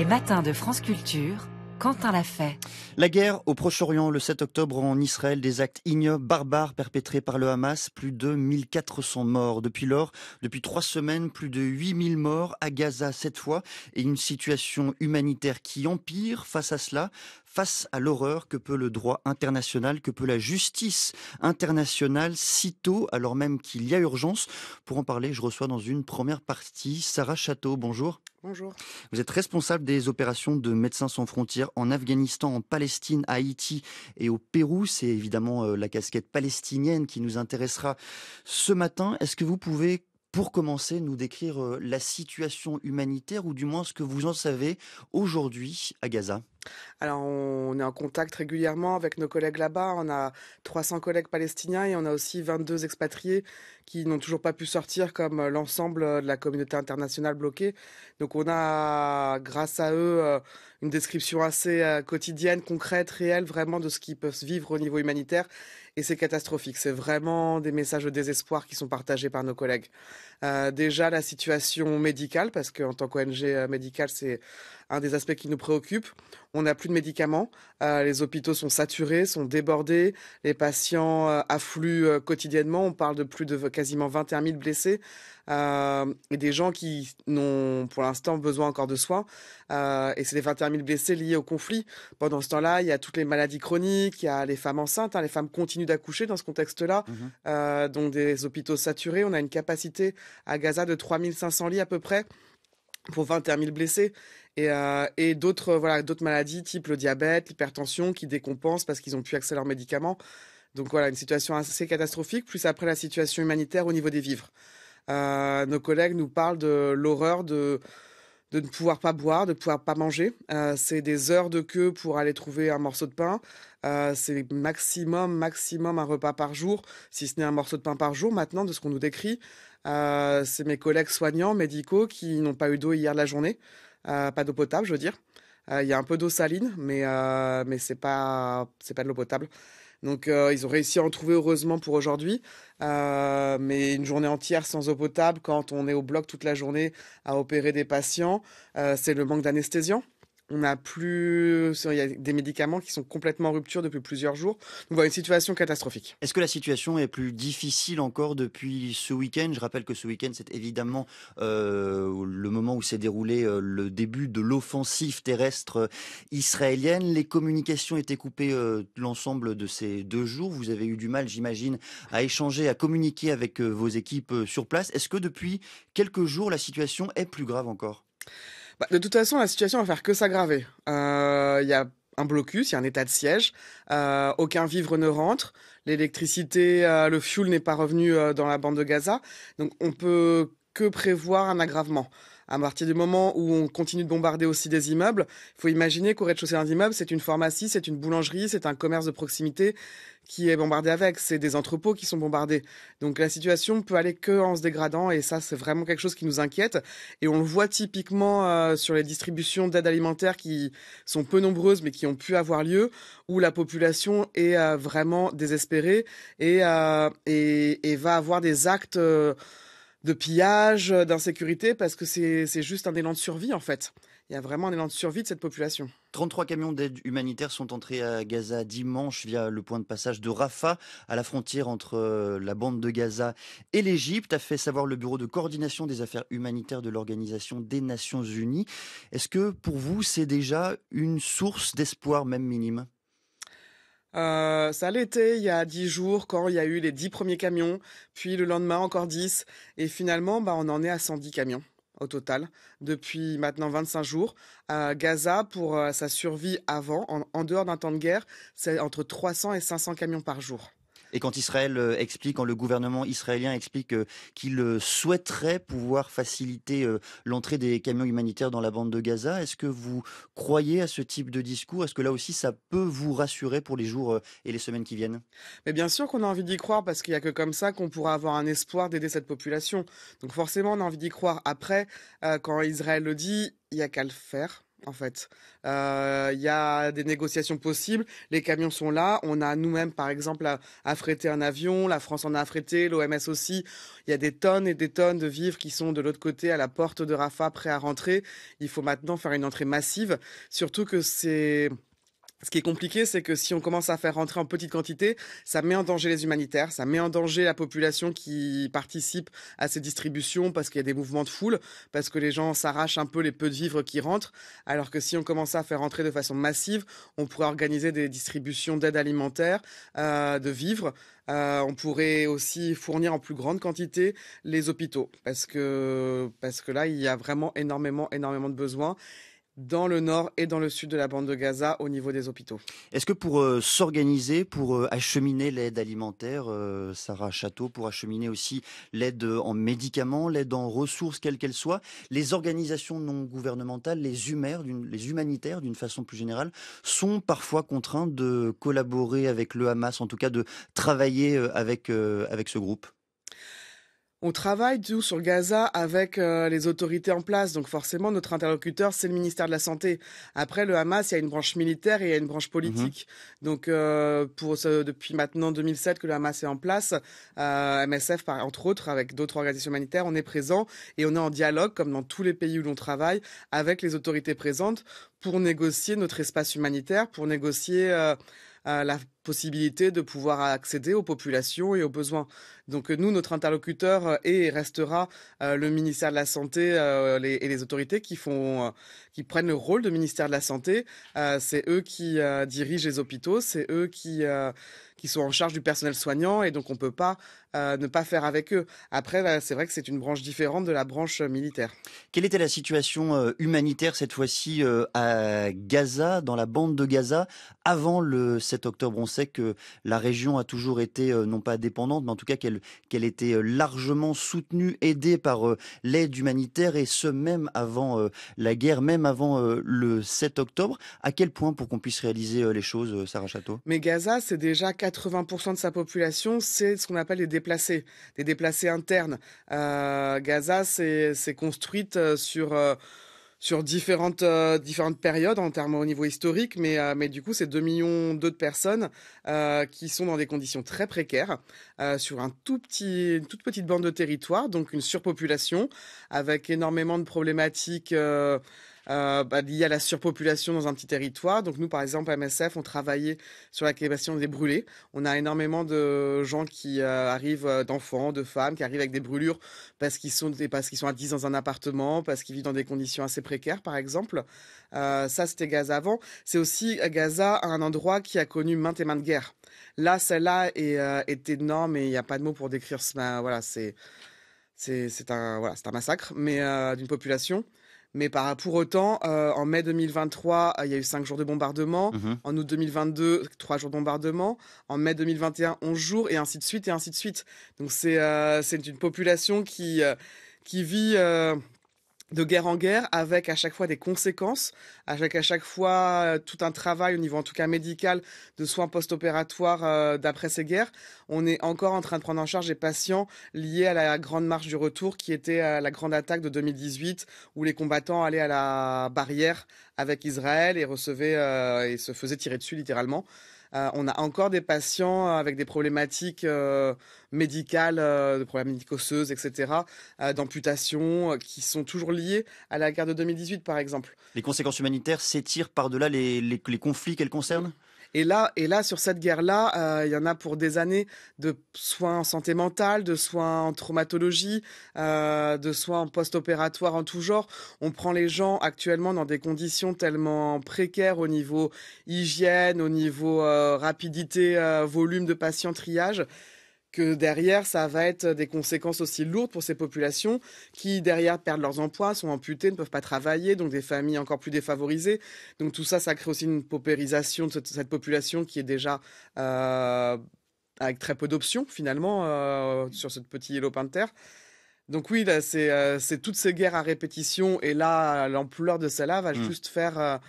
Les matins de France Culture. Quentin l'a fait. La guerre au Proche-Orient, le 7 octobre en Israël, des actes ignobles, barbares perpétrés par le Hamas, plus de 1400 morts. Depuis lors, depuis trois semaines, plus de 8000 morts à Gaza cette fois, et une situation humanitaire qui empire face à cela, face à l'horreur que peut le droit international, que peut la justice internationale, sitôt, alors même qu'il y a urgence. Pour en parler, je reçois dans une première partie Sarah Château. Bonjour. Bonjour. Vous êtes responsable des opérations de Médecins sans frontières en Afghanistan, en Palestine, à Haïti et au Pérou. C'est évidemment euh, la casquette palestinienne qui nous intéressera ce matin. Est-ce que vous pouvez, pour commencer, nous décrire euh, la situation humanitaire ou du moins ce que vous en savez aujourd'hui à Gaza alors, on est en contact régulièrement avec nos collègues là-bas. On a 300 collègues palestiniens et on a aussi 22 expatriés qui n'ont toujours pas pu sortir, comme euh, l'ensemble euh, de la communauté internationale bloquée. Donc, on a, grâce à eux, euh, une description assez quotidienne, concrète, réelle, vraiment de ce qu'ils peuvent vivre au niveau humanitaire. Et c'est catastrophique. C'est vraiment des messages de désespoir qui sont partagés par nos collègues. déjà, la situation médicale, parce qu'en tant qu'ONG médicale, c'est un des aspects qui nous préoccupe. On n'a plus de médicaments, euh, les hôpitaux sont saturés, sont débordés, les patients euh, affluent euh, quotidiennement, on parle de plus de quasiment 21 000 blessés et des gens qui n'ont pour l'instant besoin encore de soins. et c'est les 21 000 blessés liés au conflit. Pendant ce temps-là, il y a toutes les maladies chroniques, il y a les femmes enceintes, hein. les femmes continuent d'accoucher dans ce contexte-là, mhm. donc des hôpitaux saturés. On a une capacité à Gaza de 3500 lits à peu près pour 21 000 blessés. Euh, et, d'autres euh, voilà, d'autres maladies type le diabète, l'hypertension qui décompensent parce qu'ils ont pu accès à leurs médicaments. Donc voilà, une situation assez catastrophique, plus après la situation humanitaire au niveau des vivres. Euh, nos collègues nous parlent de l'horreur de, de ne pouvoir pas boire, de ne pouvoir pas manger. c'est des heures de queue pour aller trouver un morceau de pain. c'est maximum, maximum un repas par jour, si ce n'est un morceau de pain par jour maintenant, de ce qu'on nous décrit. c'est mes collègues soignants, médicaux, qui n'ont pas eu d'eau hier de la journée. Euh, pas d'eau potable, je veux dire. Euh, il y a un peu d'eau saline, mais, euh, ce n'est pas, de l'eau potable. Donc ils ont réussi à en trouver heureusement pour aujourd'hui. mais une journée entière sans eau potable, quand on est au bloc toute la journée à opérer des patients, c'est le manque d'anesthésiant on a plus, il y a des médicaments qui sont complètement en rupture depuis plusieurs jours. Donc voilà, une situation catastrophique. Est-ce que la situation est plus difficile encore depuis ce week-end Je rappelle que ce week-end, c'est évidemment euh, le moment où s'est déroulé euh, le début de l'offensive terrestre israélienne. Les communications étaient coupées euh, l'ensemble de ces deux jours. Vous avez eu du mal, j'imagine, à échanger, à communiquer avec vos équipes sur place. Est-ce que depuis quelques jours, la situation est plus grave encore bah, de toute façon, la situation va faire que s'aggraver. Il euh, y a un blocus, il y a un état de siège, euh, aucun vivre ne rentre, l'électricité, euh, le fuel n'est pas revenu dans la bande de Gaza, donc on ne peut que prévoir un aggravement. À partir du moment où on continue de bombarder aussi des immeubles, il faut imaginer qu'au rez-de-chaussée d'un immeuble, c'est une pharmacie, c'est une boulangerie, c'est un commerce de proximité qui est bombardé avec, c'est des entrepôts qui sont bombardés. Donc la situation peut aller que en se dégradant et ça c'est vraiment quelque chose qui nous inquiète et on le voit typiquement euh, sur les distributions d'aide alimentaire qui sont peu nombreuses mais qui ont pu avoir lieu où la population est euh, vraiment désespérée euh, et, va avoir des actes de pillage, euh, d'insécurité, parce que c'est juste un élan de survie en fait. Il y a vraiment un élan de survie de cette population. 33 camions d'aide humanitaire sont entrés à Gaza dimanche via le point de passage de Rafah à la frontière entre euh, la bande de Gaza et l'Égypte, a fait savoir le bureau de coordination des affaires humanitaires de l'Organisation des Nations Unies. Est-ce que pour vous, c'est déjà une source d'espoir même minime euh, ça l'était il y a dix jours quand il y a eu les dix premiers camions, puis le lendemain encore dix, et finalement bah, on en est à 110 camions au total depuis maintenant 25 jours. Gaza, pour euh, sa survie avant, en dehors d'un temps de guerre, c'est entre 300 et 500 camions par jour. Et quand Israël euh, explique, quand le gouvernement israélien explique euh, qu'il euh, souhaiterait pouvoir faciliter l'entrée des camions humanitaires dans la bande de Gaza, est-ce que vous croyez à ce type de discours Est-ce que là aussi ça peut vous rassurer pour les jours et les semaines qui viennent Mais bien sûr qu'on a envie d'y croire parce qu'il n'y a que comme ça qu'on pourra avoir un espoir d'aider cette population. Donc forcément on a envie d'y croire. Après, quand Israël le dit, il n'y a qu'à le faire en fait. Euh, il y a des négociations possibles, les camions sont là, on a nous-mêmes par exemple affrété un avion, la France en a affrété, l'OMS aussi, il y a des tonnes et des tonnes de vivres qui sont de l'autre côté à la porte de Rafa prêts à rentrer. Il faut maintenant faire une entrée massive, surtout que c'est... Ce qui est compliqué, c'est que si on commence à faire rentrer en petite quantité, ça met en danger les humanitaires, ça met en danger la population qui participe à ces distributions parce qu'il y a des mouvements de foule, parce que les gens s'arrachent un peu les peu de vivres qui rentrent. Alors que si on commence à faire rentrer de façon massive, on pourrait organiser des distributions d'aide alimentaire, euh, de vivres. Euh, on pourrait aussi fournir en plus grande quantité les hôpitaux parce que parce que là il y a vraiment énormément énormément de besoins dans le nord et dans le sud de la bande de Gaza au niveau des hôpitaux. Est-ce que pour euh, s'organiser, pour euh, acheminer l'aide alimentaire, euh, Sarah Château, pour acheminer aussi l'aide en médicaments, l'aide en ressources, quelles qu'elles soient, les organisations non gouvernementales, les, les humanitaires d'une façon plus générale, sont parfois contraintes de collaborer avec le Hamas, en tout cas de travailler avec, avec ce groupe on travaille tout sur Gaza avec euh, les autorités en place, donc forcément notre interlocuteur c'est le ministère de la santé. Après le Hamas, il y a une branche militaire et il y a une branche politique. Mhm. Donc euh, pour depuis maintenant 2007 que le Hamas est en place, euh, MSF entre autres avec d'autres organisations humanitaires, on est présent et on est en dialogue comme dans tous les pays où l'on travaille avec les autorités présentes pour négocier notre espace humanitaire, pour négocier la possibilité de pouvoir accéder aux populations et aux besoins. Donc euh, nous, notre interlocuteur est euh, et restera euh, le ministère de la Santé et les autorités qui, font, qui prennent le rôle de ministère de la Santé. c'est eux qui dirigent les hôpitaux, c'est eux qui, qui sont en charge du personnel soignant et donc on ne peut pas ne pas faire avec eux. Après, bah, c'est vrai que c'est une branche différente de la branche militaire. Quelle était la situation humanitaire cette fois-ci à Gaza, dans la bande de Gaza, avant le 7 octobre sait que la région a toujours été, euh, non pas dépendante, mais en tout cas qu'elle qu'elle était euh, largement soutenue, aidée par euh, l'aide humanitaire, et ce même avant la guerre, même avant le 7 octobre. À quel point pour qu'on puisse réaliser les choses, Sarah Château Mais Gaza, c'est déjà 80% de sa population, c'est ce qu'on appelle les déplacés, les déplacés internes. Gaza, c'est construite sur sur différentes euh, différentes périodes en termes au niveau historique, mais euh, mais du coup c'est 2 millions d'autres personnes euh, qui sont dans des conditions très précaires euh, sur un tout petit une toute petite bande de territoire, donc une surpopulation avec énormément de problématiques euh, bah, il y a la surpopulation dans un petit territoire. Donc nous, par exemple, à MSF, on travaillait sur la question des brûlés. On a énormément de gens qui euh, arrivent, euh, d'enfants, de femmes, qui arrivent avec des brûlures parce qu'ils sont, parce qu'ils sont à 10 dans un appartement, parce qu'ils vivent dans des conditions assez précaires, par exemple. ça, c'était Gaza avant. C'est aussi Gaza, un endroit qui a connu maintes et maintes guerres. Là, celle-là est, énorme et il n'y a pas de mots pour décrire ce... Ben, voilà, c'est c'est un, voilà, un massacre, mais d'une population. Mais pour autant, euh, en mai 2023, euh, il y a eu 5 jours de bombardement. Mhm. En août 2022, 3 jours de bombardement. En mai 2021, 11 jours, et ainsi de suite, et ainsi de suite. Donc c'est euh, une population qui, qui vit de guerre en guerre, avec à chaque fois des conséquences, avec à chaque fois euh, tout un travail au niveau en tout cas médical de soins post-opératoires euh, d'après ces guerres. On est encore en train de prendre en charge des patients liés à la grande marche du retour qui était euh, la grande attaque de 2018 où les combattants allaient à la barrière avec Israël et recevaient et se faisaient tirer dessus littéralement. on a encore des patients avec des problématiques médicales, euh, de problèmes médico etc., euh, d'amputations, euh, qui sont toujours liées à la guerre de 2018, par exemple. Les conséquences humanitaires s'étirent par-delà les, les, conflits qu'elles concernent et là, et là, sur cette guerre-là, il y en a pour des années de soins en santé mentale, de soins en traumatologie, de soins en post-opératoire en tout genre. On prend les gens actuellement dans des conditions tellement précaires au niveau hygiène, au niveau rapidité, volume de patients triage que derrière, ça va être des conséquences aussi lourdes pour ces populations qui, derrière, perdent leurs emplois, sont amputées, ne peuvent pas travailler, donc des familles encore plus défavorisées. Donc tout ça, ça crée aussi une paupérisation de cette, population qui est déjà... Euh, avec très peu d'options finalement euh, sur ce petit lopin de terre. Donc oui, euh, c'est toutes ces guerres à répétition et là, l'ampleur de cela va mm. juste faire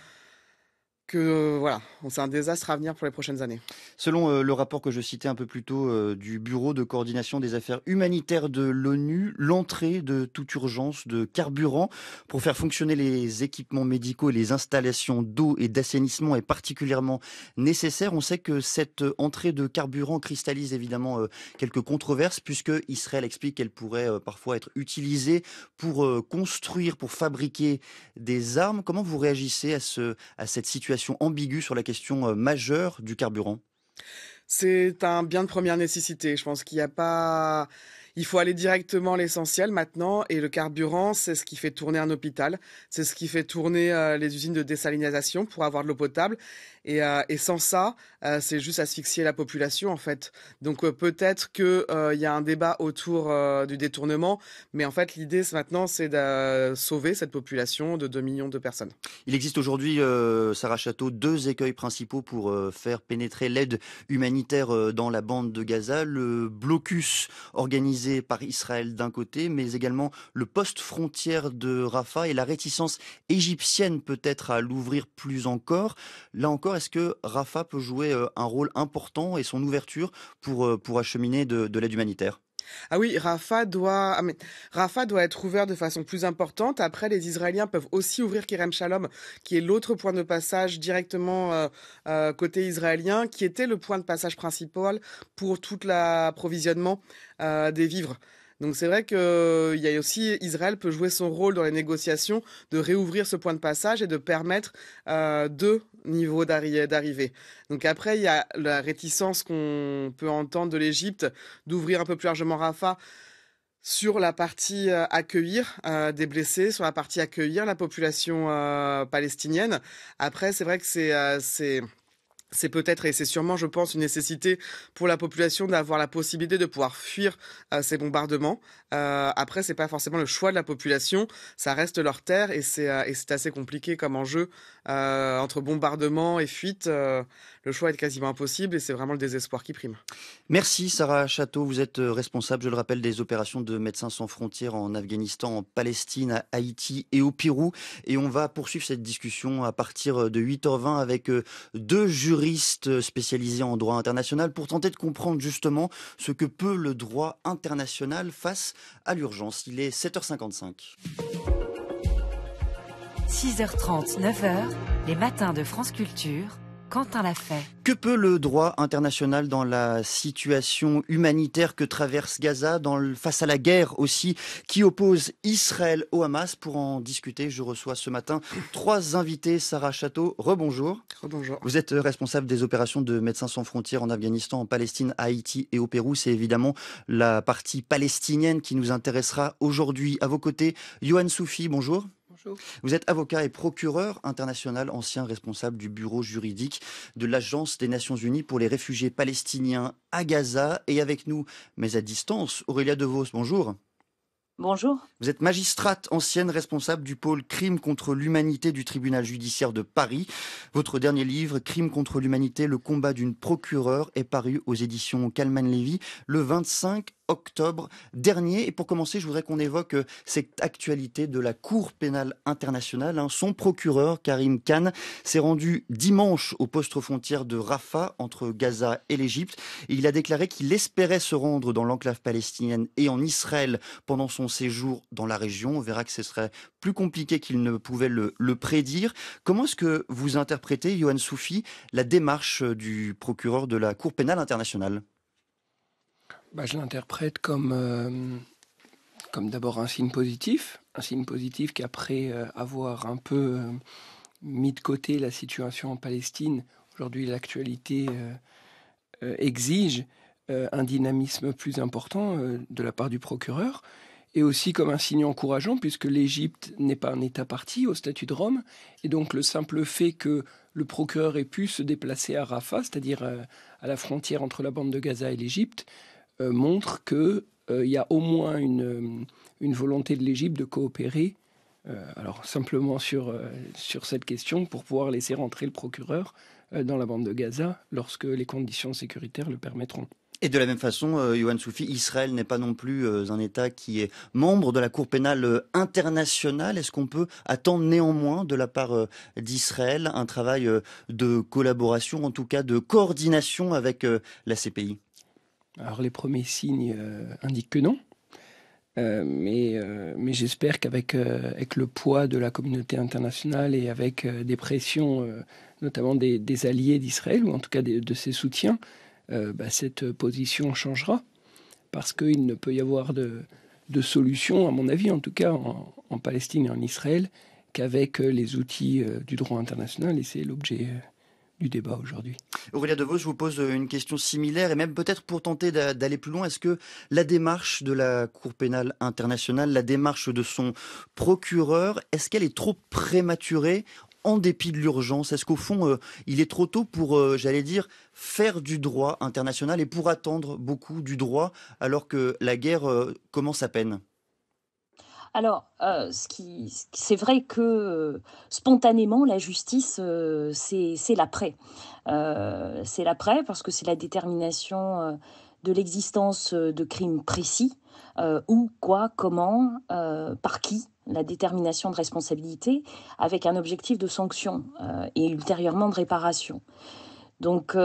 voilà, c'est un désastre à venir pour les prochaines années. Selon euh, le rapport que je citais un peu plus tôt euh, du Bureau de coordination des affaires humanitaires de l'ONU, l'entrée de toute urgence de carburant pour faire fonctionner les équipements médicaux et les installations d'eau et d'assainissement est particulièrement nécessaire. On sait que cette entrée de carburant cristallise évidemment euh, quelques controverses puisque Israël explique qu'elle pourrait parfois être utilisée pour construire, pour fabriquer des armes. Comment vous réagissez à cette situation ambiguë sur la question euh, majeure du carburant C'est un bien de première nécessité. Je pense qu'il n'y a pas... Il faut aller directement à l'essentiel maintenant et le carburant, c'est ce qui fait tourner un hôpital, c'est ce qui fait tourner euh, les usines de désalinisation pour avoir de l'eau potable euh, et, sans ça, euh, c'est juste asphyxier la population en fait. Donc euh, peut-être que il y a un débat autour du détournement, mais en fait l'idée maintenant c'est de sauver cette population de 2 millions de personnes. Il existe aujourd'hui, Sarah Château, deux écueils principaux pour faire pénétrer l'aide humanitaire dans la bande de Gaza le blocus organisé par Israël d'un côté, mais également le poste frontière de Rafah et la réticence égyptienne peut-être à l'ouvrir plus encore. Là encore est-ce que Rafa peut jouer euh, un rôle important et son ouverture pour, euh, pour acheminer de, l'aide humanitaire ah oui, Rafa doit, ah, doit être ouvert de façon plus importante. Après, les Israéliens peuvent aussi ouvrir Kerem Shalom, qui est l'autre point de passage directement euh, côté israélien, qui était le point de passage principal pour tout l'approvisionnement des vivres. Donc c'est vrai que il y a aussi Israël peut jouer son rôle dans les négociations de réouvrir ce point de passage et de permettre de niveau d'arrivée. Donc après, il y a la réticence qu'on peut entendre de l'Égypte d'ouvrir un peu plus largement Rafah sur la partie euh, accueillir euh, des blessés, sur la partie accueillir la population euh, palestinienne. Après, c'est vrai que c'est c'est peut-être et c'est sûrement, je pense, une nécessité pour la population d'avoir la possibilité de pouvoir fuir ces bombardements. Après, après, c'est pas forcément le choix de la population, ça reste leur terre et c'est assez compliqué comme enjeu euh, entre bombardement et fuite, euh, le choix est quasiment impossible et c'est vraiment le désespoir qui prime. Merci Sarah Château, vous êtes euh, responsable, je le rappelle, des opérations de Médecins sans frontières en Afghanistan, en Palestine, à Haïti et au Pérou. Et on va poursuivre cette discussion à partir de 8h20 avec deux juristes spécialisés en droit international pour tenter de comprendre justement ce que peut le droit international face à l'urgence. Il est 7h55. 6h30, 9h, les matins de France Culture. Quentin l'a fait. Que peut le droit international dans la situation humanitaire que traverse Gaza, dans le, face à la guerre aussi, qui oppose Israël au Hamas Pour en discuter, je reçois ce matin trois invités. Sarah Château, rebonjour. Rebonjour. Vous êtes responsable des opérations de Médecins sans frontières en Afghanistan, en Palestine, à Haïti et au Pérou. C'est évidemment la partie palestinienne qui nous intéressera aujourd'hui. À vos côtés, Johan Soufi, bonjour. Vous êtes avocat et procureur international, ancien responsable du bureau juridique de l'Agence des Nations Unies pour les réfugiés palestiniens à Gaza. Et avec nous, mais à distance, Aurélia DeVos, bonjour. Bonjour. Vous êtes magistrate, ancienne responsable du pôle Crime contre l'humanité du tribunal judiciaire de Paris. Votre dernier livre, Crime contre l'humanité, le combat d'une procureure, est paru aux éditions Calman lévy le 25 octobre dernier. Et pour commencer, je voudrais qu'on évoque euh, cette actualité de la Cour pénale internationale. Hein. Son procureur, Karim Khan, s'est rendu dimanche au poste frontière de Rafah, entre Gaza et l'Égypte. Il a déclaré qu'il espérait se rendre dans l'enclave palestinienne et en Israël pendant son séjour dans la région. On verra que ce serait plus compliqué qu'il ne pouvait le, prédire. Comment est-ce que vous interprétez, Johan Soufi, la démarche euh, du procureur de la Cour pénale internationale bah, je l'interprète comme, euh, comme d'abord un signe positif, un signe positif qu'après euh, avoir un peu euh, mis de côté la situation en Palestine, aujourd'hui l'actualité exige un dynamisme plus important de la part du procureur, et aussi comme un signe encourageant, puisque l'Égypte n'est pas un État parti au statut de Rome, et donc le simple fait que le procureur ait pu se déplacer à Rafah, c'est-à-dire à la frontière entre la bande de Gaza et l'Égypte, euh, montre qu'il euh, y a au moins euh, une, volonté de l'Égypte de coopérer alors simplement sur, cette question pour pouvoir laisser rentrer le procureur dans la bande de Gaza lorsque les conditions sécuritaires le permettront. Et de la même façon, Yohann Soufi, Israël n'est pas non plus un État qui est membre de la Cour pénale internationale. Est-ce qu'on peut attendre néanmoins de la part d'Israël un travail de collaboration, en tout cas de coordination avec la CPI alors les premiers signes euh, indiquent que non. Euh, mais, euh, mais j'espère qu'avec avec le poids de la communauté internationale et avec des pressions, notamment des, alliés d'Israël, ou en tout cas de ses soutiens, bah, cette position changera. Parce qu'il ne peut y avoir de, de, solution, à mon avis, en tout cas en, en Palestine et en Israël, qu'avec les outils du droit international. Et c'est l'objet du débat aujourd'hui. Aurélien Devos, je vous pose euh, une question similaire et même peut-être pour tenter d'aller plus loin, est-ce que la démarche de la Cour pénale internationale, la démarche de son procureur, est-ce qu'elle est trop prématurée en dépit de l'urgence Est-ce qu'au fond, euh, il est trop tôt pour, euh, j'allais dire, faire du droit international et pour attendre beaucoup du droit alors que la guerre commence à peine alors, euh, c'est vrai que euh, spontanément, la justice, euh, c'est, c'est l'après. c'est l'après parce que c'est la détermination de l'existence de crimes précis, où, quoi, comment, par qui, la détermination de responsabilité, avec un objectif de sanction et ultérieurement de réparation. Donc,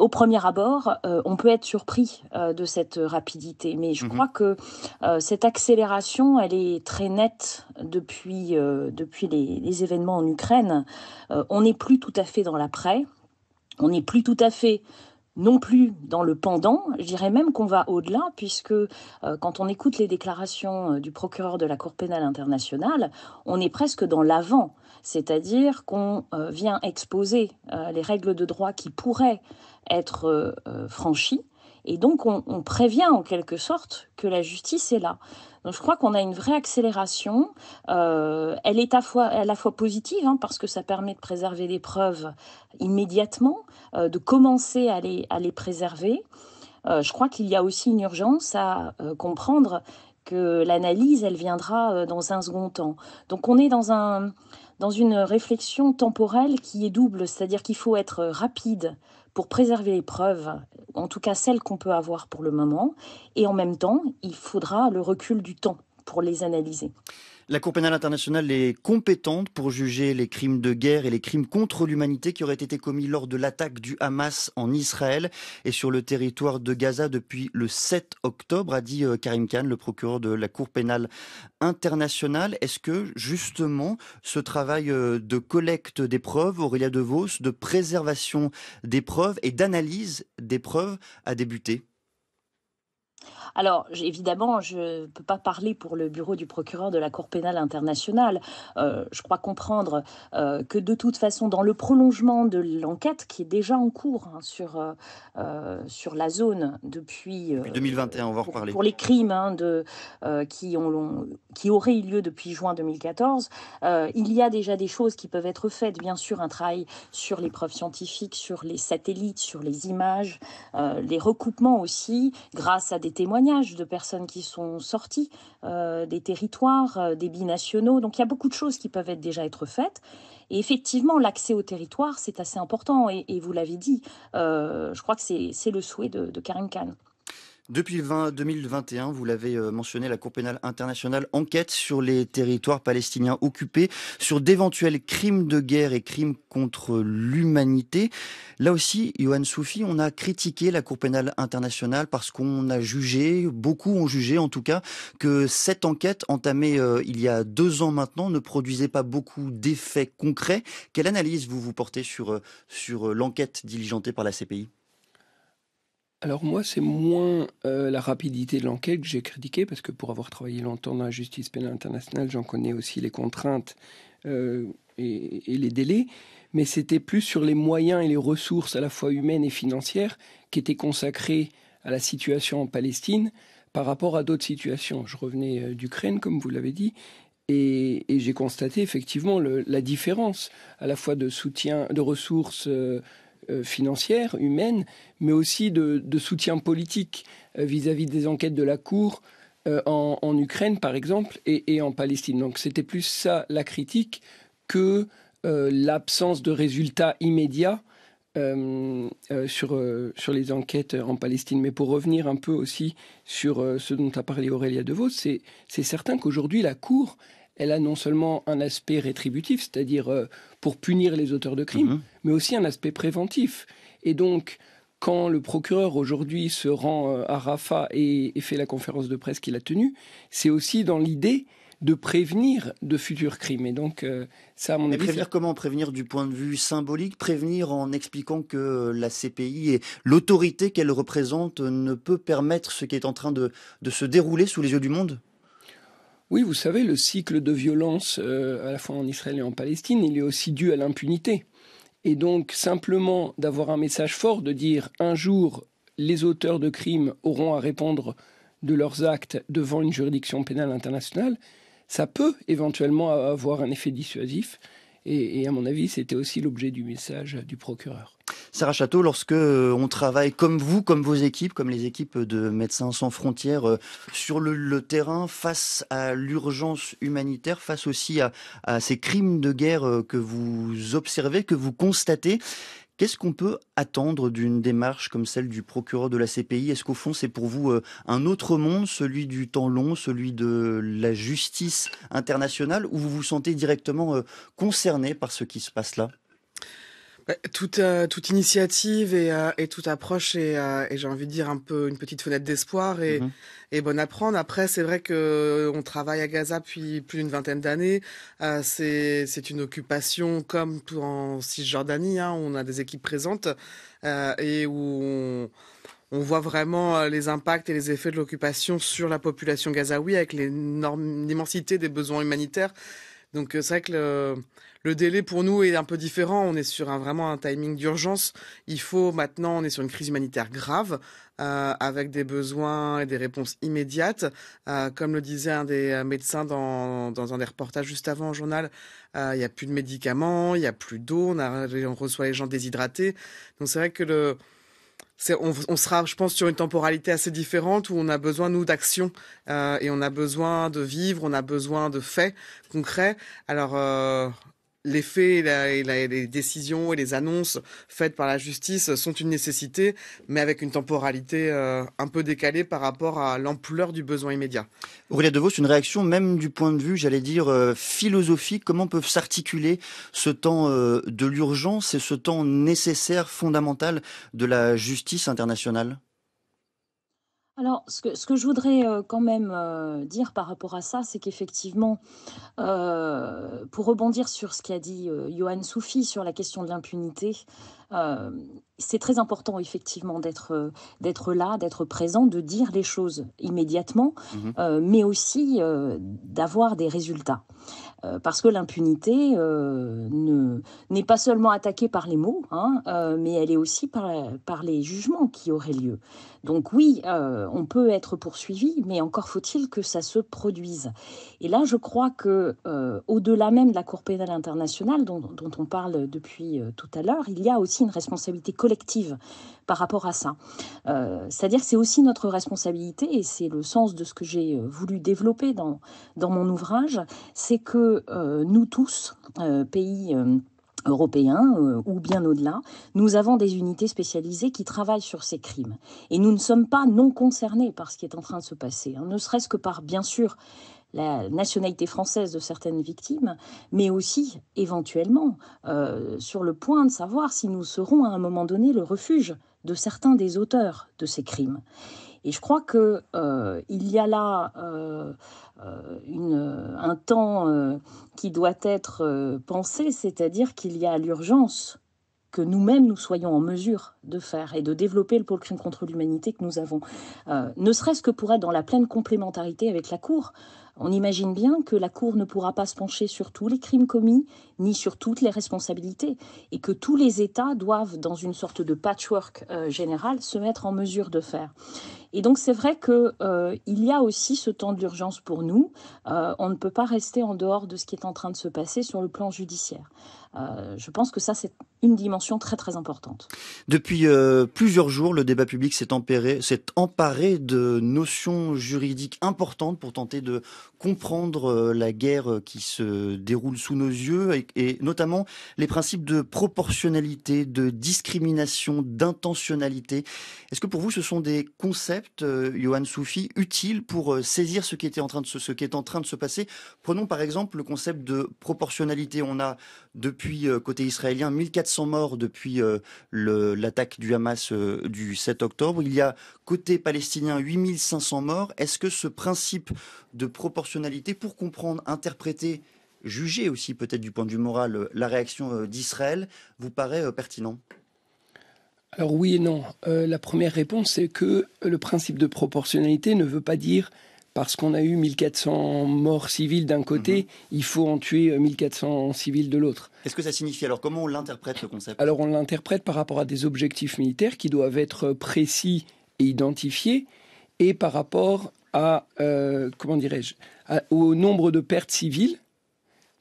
au premier abord, euh, on peut être surpris euh, de cette rapidité, mais je mhm. crois que euh, cette accélération, elle est très nette depuis, depuis les, événements en Ukraine. on n'est plus tout à fait dans l'après, on n'est plus tout à fait non plus dans le pendant, je dirais même qu'on va au-delà, puisque quand on écoute les déclarations du procureur de la Cour pénale internationale, on est presque dans l'avant c'est-à-dire qu'on euh, vient exposer euh, les règles de droit qui pourraient être euh, franchies, et donc on, prévient en quelque sorte que la justice est là. Donc je crois qu'on a une vraie accélération. elle est à, la fois positive, hein, parce que ça permet de préserver les preuves immédiatement, de commencer à les, à les préserver. je crois qu'il y a aussi une urgence à comprendre que l'analyse, elle viendra dans un second temps. Donc on est dans un, dans une réflexion temporelle qui est double, c'est-à-dire qu'il faut être rapide pour préserver les preuves, en tout cas celles qu'on peut avoir pour le moment, et en même temps, il faudra le recul du temps pour les analyser. La Cour pénale internationale est compétente pour juger les crimes de guerre et les crimes contre l'humanité qui auraient été commis lors de l'attaque du Hamas en Israël et sur le territoire de Gaza depuis le 7 octobre, a dit euh, Karim Khan, le procureur de la Cour pénale internationale. Est-ce que justement ce travail euh, de collecte des preuves, Aurélia Devos, de préservation des preuves et d'analyse des preuves a débuté alors, évidemment, je ne peux pas parler pour le bureau du procureur de la Cour pénale internationale. Euh, je crois comprendre euh, que de toute façon, dans le prolongement de l'enquête qui est déjà en cours hein, sur, euh, sur la zone depuis, 2021, on va pour, reparler. Pour les crimes hein, de, qui, ont, qui auraient eu lieu depuis juin 2014, il y a déjà des choses qui peuvent être faites. Bien sûr, un travail sur les preuves scientifiques, sur les satellites, sur les images, les recoupements aussi, grâce à des témoignages de personnes qui sont sorties euh, des territoires, euh, des binationaux. Donc il y a beaucoup de choses qui peuvent être, déjà être faites. Et effectivement, l'accès au territoire, c'est assez important. Et, vous l'avez dit, euh, je crois que c'est le souhait de, de Karim Khan. Depuis 2021, vous l'avez euh, mentionné, la Cour pénale internationale enquête sur les territoires palestiniens occupés, sur d'éventuels crimes de guerre et crimes contre l'humanité. Là aussi, Johan Soufi, on a critiqué la Cour pénale internationale parce qu'on a jugé, beaucoup ont jugé en tout cas, que cette enquête entamée euh, il y a deux ans maintenant ne produisait pas beaucoup d'effets concrets. Quelle analyse vous vous portez sur, euh, sur l'enquête diligentée par la CPI alors moi, c'est moins euh, la rapidité de l'enquête que j'ai critiquée, parce que pour avoir travaillé longtemps dans la justice pénale internationale, j'en connais aussi les contraintes euh, et, les délais, mais c'était plus sur les moyens et les ressources à la fois humaines et financières qui étaient consacrées à la situation en Palestine par rapport à d'autres situations. Je revenais euh, d'Ukraine, comme vous l'avez dit, et, j'ai constaté effectivement la différence à la fois de soutien, de ressources. Euh, financière, humaine, mais aussi de, soutien politique euh, vis-à-vis des enquêtes de la Cour euh, en, Ukraine, par exemple, et, en Palestine. Donc c'était plus ça la critique que l'absence de résultats immédiats sur, sur les enquêtes en Palestine. Mais pour revenir un peu aussi sur ce dont a parlé Aurélia Devaux, c'est certain qu'aujourd'hui, la Cour, elle a non seulement un aspect rétributif, c'est-à-dire euh, pour punir les auteurs de crimes, mhm. mais aussi un aspect préventif. Et donc, quand le procureur aujourd'hui se rend euh, à Rafa et, fait la conférence de presse qu'il a tenue, c'est aussi dans l'idée de prévenir de futurs crimes. Et donc, euh, ça, à mon Mais prévenir comment Prévenir du point de vue symbolique Prévenir en expliquant que la CPI et l'autorité qu'elle représente ne peut permettre ce qui est en train de se dérouler sous les yeux du monde oui, vous savez, le cycle de violence, euh, à la fois en Israël et en Palestine, il est aussi dû à l'impunité. Et donc, simplement d'avoir un message fort, de dire un jour, les auteurs de crimes auront à répondre de leurs actes devant une juridiction pénale internationale, ça peut éventuellement avoir un effet dissuasif. Et, à mon avis, c'était aussi l'objet du message du procureur. Sarah Château, lorsque euh, on travaille comme vous, comme vos équipes, comme les équipes de Médecins sans frontières euh, sur le, terrain, face à l'urgence humanitaire, face aussi à, ces crimes de guerre euh, que vous observez, que vous constatez, Qu'est-ce qu'on peut attendre d'une démarche comme celle du procureur de la CPI Est-ce qu'au fond, c'est pour vous euh, un autre monde, celui du temps long, celui de la justice internationale, où vous vous sentez directement euh, concerné par ce qui se passe là euh, toute, euh, toute initiative et, euh, toute approche et, j'ai envie de dire un peu une petite fenêtre d'espoir et, mhm. bonne à prendre. Après, c'est vrai que on travaille à Gaza depuis plus d'une vingtaine d'années. c'est, une occupation comme en Cisjordanie, hein, où on a des équipes présentes et où on voit vraiment les impacts et les effets de l'occupation sur la population gazaoui avec l'immensité des besoins humanitaires. Donc c'est vrai que le délai pour nous est un peu différent. On est sur un, vraiment un timing d'urgence. Il faut maintenant, on est sur une crise humanitaire grave, euh, avec des besoins et des réponses immédiates. Euh, comme le disait un des euh, médecins dans, un des reportages juste avant au journal, il n'y a plus de médicaments, il n'y a plus d'eau, on, reçoit les gens déshydratés. Donc c'est vrai que le, on, sera, je pense, sur une temporalité assez différente où on a besoin, nous, d'action et on a besoin de vivre, on a besoin de faits concrets. Alors, les faits et, les décisions et les annonces faites par la justice sont une nécessité, mais avec une temporalité euh, un peu décalée par rapport à l'ampleur du besoin immédiat. Aurélia Devos, une réaction même du point de vue, j'allais dire, euh, philosophique. Comment peuvent s'articuler ce temps euh, de l'urgence et ce temps nécessaire, fondamental de la justice internationale alors, ce que, je voudrais euh, quand même euh, dire par rapport à ça, c'est qu'effectivement, euh, pour rebondir sur ce qu'a dit Johan Soufi sur la question de l'impunité, euh, c'est très important effectivement d'être euh, d'être là, d'être présent, de dire les choses immédiatement, mhm. euh, mais aussi d'avoir des résultats. parce que l'impunité n'est pas seulement attaquée par les mots, hein, mais elle est aussi par, par les jugements qui auraient lieu. Donc oui, on peut être poursuivi, mais encore faut-il que ça se produise. Et là, je crois que au-delà même de la Cour pénale internationale dont on parle depuis tout à l'heure, il y a aussi une responsabilité collective par rapport à ça. Euh, c'est-à-dire que c'est aussi notre responsabilité, et c'est le sens de ce que j'ai euh, voulu développer dans, dans mon ouvrage, c'est que euh, nous tous, pays européens ou bien au-delà, nous avons des unités spécialisées qui travaillent sur ces crimes. Et nous ne sommes pas non concernés par ce qui est en train de se passer, hein. ne serait-ce que par, bien sûr, la nationalité française de certaines victimes, mais aussi éventuellement euh, sur le point de savoir si nous serons à un moment donné le refuge de certains des auteurs de ces crimes. Et je crois que euh, il y a là euh, un temps qui doit être pensé, c'est-à-dire qu'il y a l'urgence que nous-mêmes nous soyons en mesure de faire et de développer le pôle crime contre l'humanité que nous avons, ne serait-ce que pour être dans la pleine complémentarité avec la Cour. On imagine bien que la Cour ne pourra pas se pencher sur tous les crimes commis ni sur toutes les responsabilités, et que tous les États doivent, dans une sorte de patchwork euh, général, se mettre en mesure de faire. Et donc c'est vrai qu'il euh, il y a aussi ce temps d'urgence pour nous. Euh, on ne peut pas rester en dehors de ce qui est en train de se passer sur le plan judiciaire. je pense que ça c'est une dimension très très importante. Depuis plusieurs jours, le débat public s'est emparé de notions juridiques importantes pour tenter de comprendre la guerre qui se déroule sous nos yeux, et notamment les principes de proportionnalité, de discrimination, d'intentionnalité. Est-ce que pour vous, ce sont des concepts, Johan euh, Soufi, utiles pour euh, saisir ce qui, était en train de ce qui est en train de se passer Prenons par exemple le concept de proportionnalité. On a depuis euh, côté israélien 1400 morts depuis l'attaque du Hamas du 7 octobre. Il y a côté palestinien 8500 morts. Est-ce que ce principe de proportionnalité, pour comprendre, interpréter juger aussi peut-être du point de vue moral euh, la réaction euh, d'Israël vous paraît euh, pertinent Alors oui et non. la première réponse, c'est que le principe de proportionnalité ne veut pas dire parce qu'on a eu 1400 morts civils d'un côté, mhm. il faut en tuer 1400 civils de l'autre. Est-ce que ça signifie alors comment on l'interprète le concept Alors on l'interprète par rapport à des objectifs militaires qui doivent être précis et identifiés et par rapport à comment dirais-je au nombre de pertes civiles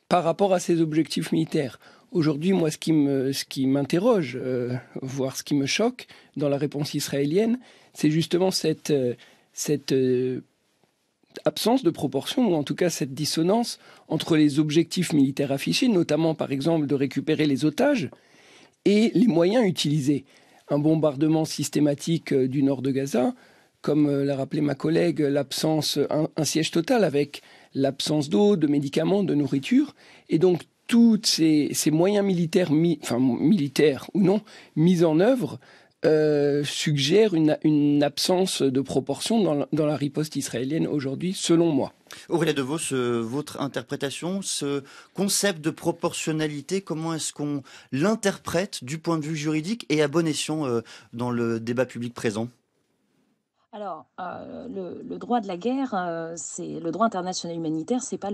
par rapport à ces objectifs militaires. Aujourd'hui, moi, ce qui ce qui m'interroge, euh, voire ce qui me choque dans la réponse israélienne, c'est justement cette, euh, cette euh, absence de proportion, ou en tout cas cette dissonance entre les objectifs militaires affichés, notamment par exemple de récupérer les otages, et les moyens utilisés. Un bombardement systématique du nord de Gaza, comme l'a rappelé ma collègue, l'absence, un siège total avec l'absence d'eau, de médicaments, de nourriture. Et donc, tous ces, moyens militaires, militaires ou non, mis en œuvre, euh, suggèrent une, absence de proportion dans la, riposte israélienne aujourd'hui, selon moi. Aurélie De votre interprétation, ce concept de proportionnalité, comment est-ce qu'on l'interprète du point de vue juridique et à bon escient euh, dans le débat public présent alors, euh, le, droit de la guerre, euh, c'est le droit international humanitaire, c'est pas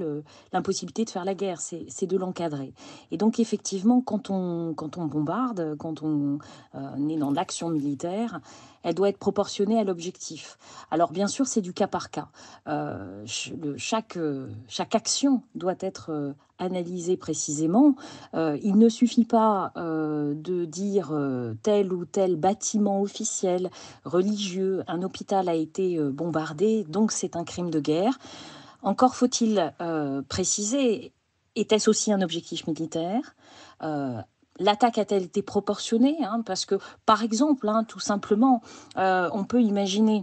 l'impossibilité de faire la guerre, c'est de l'encadrer. Et donc, effectivement, quand on, bombarde, quand on, euh, est dans l'action militaire, elle doit être proportionnée à l'objectif. Alors, bien sûr, c'est du cas par cas. chaque, chaque action doit être analyser précisément. Euh, il ne suffit pas euh, de dire euh, tel ou tel bâtiment officiel, religieux, un hôpital a été bombardé, donc c'est un crime de guerre. Encore faut-il préciser, était-ce aussi un objectif militaire L'attaque a-t-elle été proportionnée hein? Parce que, par exemple, hein, tout simplement, on peut imaginer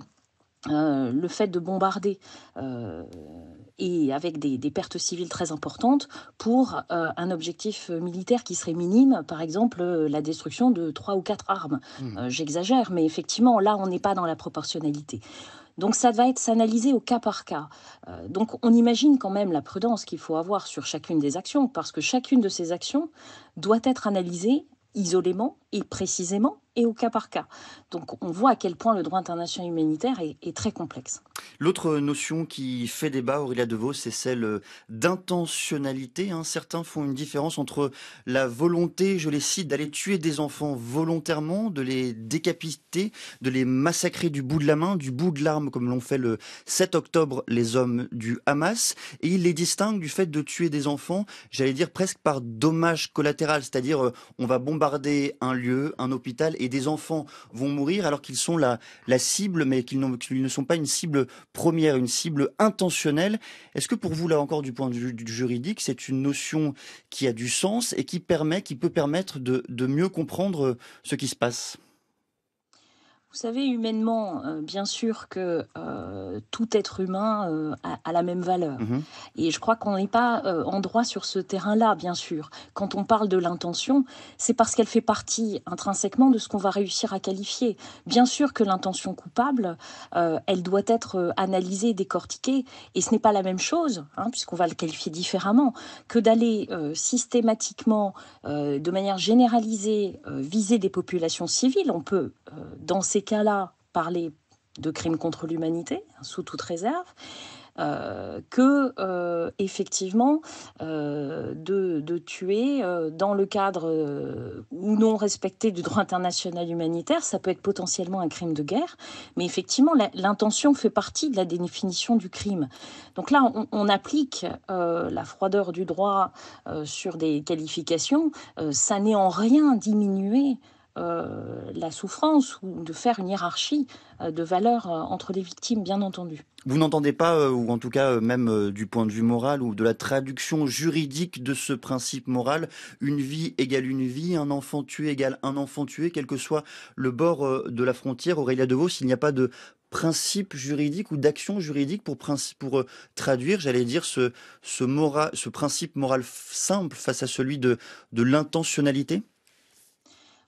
le fait de bombarder et avec des, pertes civiles très importantes pour euh, un objectif euh, militaire qui serait minime, par exemple euh, la destruction de trois ou quatre armes. Mmh. J'exagère, mais effectivement, là, on n'est pas dans la proportionnalité. Donc ça va être s'analyser au cas par cas. donc on imagine quand même la prudence qu'il faut avoir sur chacune des actions, parce que chacune de ces actions doit être analysée isolément et précisément et au cas par cas. Donc on voit à quel point le droit international humanitaire est, très complexe. L'autre notion qui fait débat, Aurélia Deveau, c'est celle euh, d'intentionnalité. Hein. Certains font une différence entre la volonté, je les cite, d'aller tuer des enfants volontairement, de les décapiter, de les massacrer du bout de la main, du bout de l'arme, comme l'ont fait le 7 octobre les hommes du Hamas. Et ils les distinguent du fait de tuer des enfants, j'allais dire presque par dommage collatéral, c'est-à-dire euh, on va bombarder un lieu, un hôpital, et des enfants vont mourir alors qu'ils sont la, cible, mais qu'ils ne sont pas une cible première, une cible intentionnelle. Est-ce que pour vous, là encore, du point de vue juridique, c'est une notion qui a du sens et qui qui peut permettre de mieux comprendre ce qui se passe vous savez, humainement, euh, bien sûr que euh, tout être humain euh, a, la même valeur. Mm-hmm. Et je crois qu'on n'est pas en droit sur ce terrain-là, bien sûr. Quand on parle de l'intention, c'est parce qu'elle fait partie intrinsèquement de ce qu'on va réussir à qualifier. Bien sûr que l'intention coupable, elle doit être analysée, décortiquée. Et ce n'est pas la même chose, hein, puisqu'on va le qualifier différemment, que d'aller systématiquement, de manière généralisée, viser des populations civiles. On peut, dans ces cas-là, parler de crimes contre l'humanité, hein, sous toute réserve, euh, que euh, effectivement euh, de, tuer dans le cadre ou non respecté du droit international humanitaire, ça peut être potentiellement un crime de guerre, mais effectivement l'intention fait partie de la définition du crime. Donc là, on, on applique la froideur du droit sur des qualifications, ça n'est en rien diminué euh, la souffrance ou de faire une hiérarchie euh, de valeurs euh, entre les victimes, bien entendu. Vous n'entendez pas, ou en tout cas même du point de vue moral ou de la traduction juridique de ce principe moral, une vie égale une vie, un enfant tué égale un enfant tué, quel que soit le bord de la frontière. Aurélia Deveau, s'il n'y a pas de principe juridique ou d'action juridique pour, traduire, j'allais dire, ce, principe moral simple face à celui de l'intentionnalité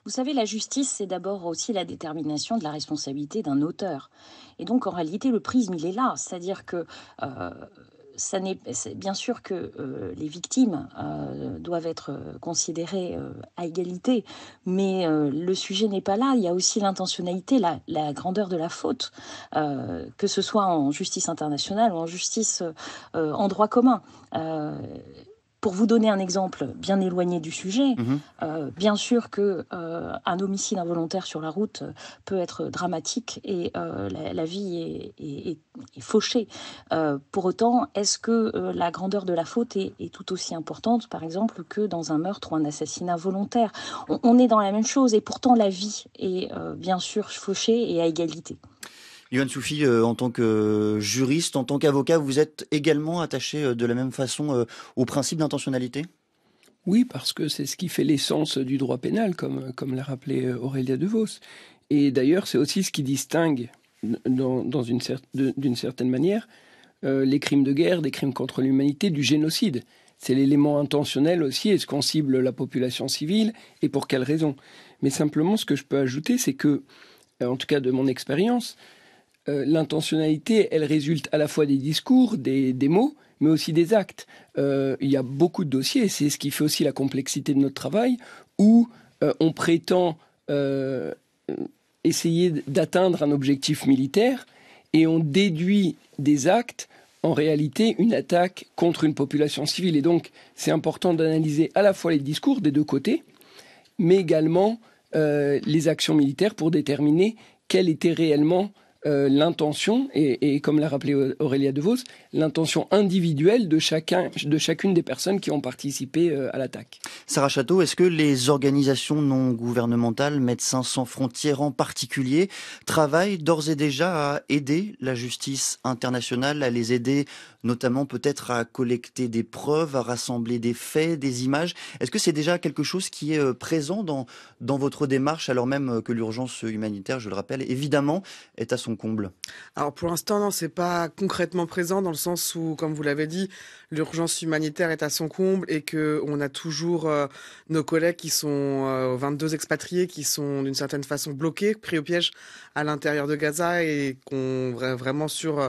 vous savez, la justice, c'est d'abord aussi la détermination de la responsabilité d'un auteur. Et donc, en réalité, le prisme, il est là. C'est-à-dire que... Euh, ça n'est bien sûr que euh, les victimes euh, doivent être considérées à égalité, mais le sujet n'est pas là. Il y a aussi l'intentionnalité, la, la, grandeur de la faute, que ce soit en justice internationale ou en justice en droit commun pour vous donner un exemple bien éloigné du sujet, mhm. euh, bien sûr que euh, un homicide involontaire sur la route euh, peut être dramatique et la, vie est, fauchée. pour autant, est-ce que la grandeur de la faute est, tout aussi importante, par exemple, que dans un meurtre ou un assassinat volontaire on, on, est dans la même chose et pourtant la vie est bien sûr fauchée et à égalité. Yohan Soufi, euh, en tant que euh, juriste, en tant qu'avocat, vous êtes également attaché euh, de la même façon au principe d'intentionnalité Oui, parce que c'est ce qui fait l'essence du droit pénal, comme, comme l'a rappelé Aurélia DeVos. Et d'ailleurs, c'est aussi ce qui distingue, dans, une d'une certaine manière, les crimes de guerre, des crimes contre l'humanité, du génocide. C'est l'élément intentionnel aussi. Est-ce qu'on cible la population civile et pour quelles raison Mais simplement, ce que je peux ajouter, c'est que, en tout cas de mon expérience, euh, l'intentionnalité, elle résulte à la fois des discours, des, mots, mais aussi des actes. Euh, il y a beaucoup de dossiers, et c'est ce qui fait aussi la complexité de notre travail, où euh, on prétend essayer d'atteindre un objectif militaire, et on déduit des actes, en réalité, une attaque contre une population civile. Et donc, c'est important d'analyser à la fois les discours des deux côtés, mais également les actions militaires pour déterminer quel était réellement euh, l'intention, et, comme l'a rappelé Aurélia DeVos, l'intention individuelle de chacun, de chacune des personnes qui ont participé euh, à l'attaque. Sarah Château, est-ce que les organisations non gouvernementales, Médecins sans frontières en particulier, travaillent d'ores et déjà à aider la justice internationale, à les aider notamment peut-être à collecter des preuves, à rassembler des faits, des images Est-ce que c'est déjà quelque chose qui est euh, présent dans, dans votre démarche, alors même que l'urgence humanitaire, je le rappelle, évidemment, est à son comble Alors pour l'instant, non, c'est pas concrètement présent dans le sens où, comme vous l'avez dit, l'urgence humanitaire est à son comble et que on a toujours euh, nos collègues qui sont 22 euh, expatriés qui sont d'une certaine façon bloqués, pris au piège à l'intérieur de Gaza et qu'on vraiment sur euh,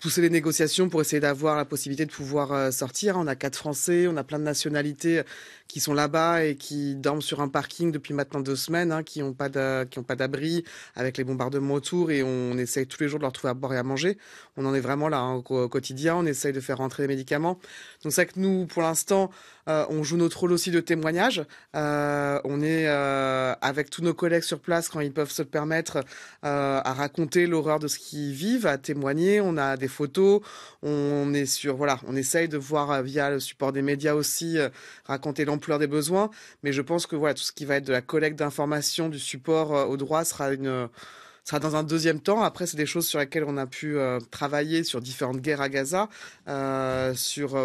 pousser les négociations pour essayer d'avoir la possibilité de pouvoir sortir. On a quatre Français, on a plein de nationalités qui sont là-bas et qui dorment sur un parking depuis maintenant deux semaines, hein, qui n'ont pas d'abri avec les bombardements autour et on essaye tous les jours de leur trouver à boire et à manger. On en est vraiment là hein, au quotidien, on essaye de faire rentrer les médicaments. Donc c'est que nous, pour l'instant, euh, on joue notre rôle aussi de témoignage. Euh, on est euh, avec tous nos collègues sur place quand ils peuvent se permettre à raconter l'horreur de ce qu'ils vivent, à témoigner. On a des photos. On est sur voilà, on essaye de voir via le support des médias aussi raconter l'enjeu l'ampleur des besoins. Mais je pense que voilà, tout ce qui va être de la collecte d'informations, du support euh, au droit sera une euh, sera dans un deuxième temps. Après, c'est des choses sur lesquelles on a pu euh, travailler sur différentes guerres à Gaza, sur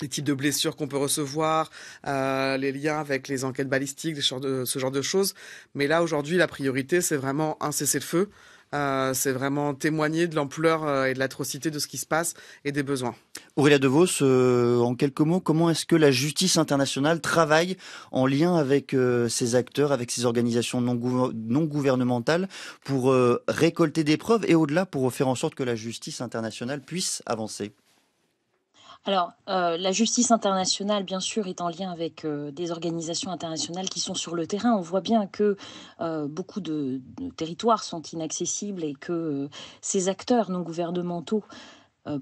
les types de blessures qu'on peut recevoir, les liens avec les enquêtes balistiques, de, ce genre de choses. Mais là, aujourd'hui, la priorité, c'est vraiment un cessez-le-feu. Euh, c'est vraiment témoigner de l'ampleur euh, et de l'atrocité de ce qui se passe et des besoins. Aurélia De Vos, euh, en quelques mots, comment est-ce que la justice internationale travaille en lien avec ces acteurs, avec ces organisations non gouvernementales pour récolter des preuves et au-delà pour faire en sorte que la justice internationale puisse avancer alors, euh, la justice internationale, bien sûr, est en lien avec euh, des organisations internationales qui sont sur le terrain. On voit bien que euh, beaucoup de, territoires sont inaccessibles et que ces acteurs non gouvernementaux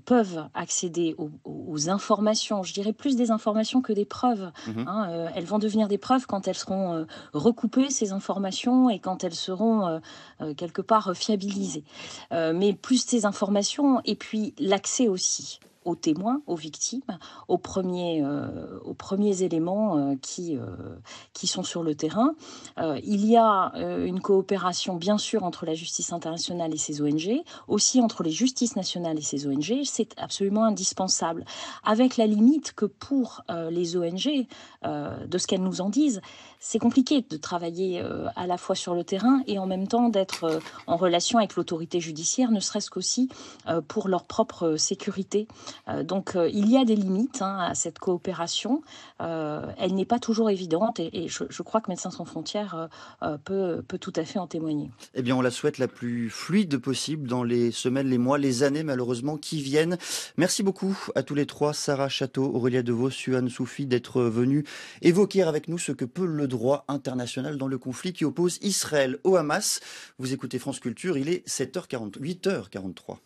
peuvent accéder aux, informations, je dirais plus des informations que des preuves. Mhm. Hein. elles vont devenir des preuves quand elles seront recoupées, ces informations, et quand elles seront quelque part fiabilisées. mais plus ces informations, et puis l'accès aussi aux témoins, aux victimes, aux premiers, euh, aux premiers éléments euh, qui, euh, qui sont sur le terrain. il y a une coopération, bien sûr, entre la justice internationale et ses ONG, aussi entre les justices nationales et ses ONG. C'est absolument indispensable, avec la limite que pour les ONG, de ce qu'elles nous en disent, c'est compliqué de travailler à la fois sur le terrain et en même temps d'être en relation avec l'autorité judiciaire, ne serait-ce qu'aussi pour leur propre sécurité euh, donc euh, il y a des limites hein, à cette coopération. Euh, elle n'est pas toujours évidente et, je, crois que Médecins sans frontières peut, tout à fait en témoigner. Eh bien, on la souhaite la plus fluide possible dans les semaines, les mois, les années malheureusement qui viennent. Merci beaucoup à tous les trois, Sarah Château, Aurélia Devaux, Suanne Soufi, d'être venus évoquer avec nous ce que peut le droit international dans le conflit qui oppose Israël au Hamas. Vous écoutez France Culture, il est 7h40, 8h43.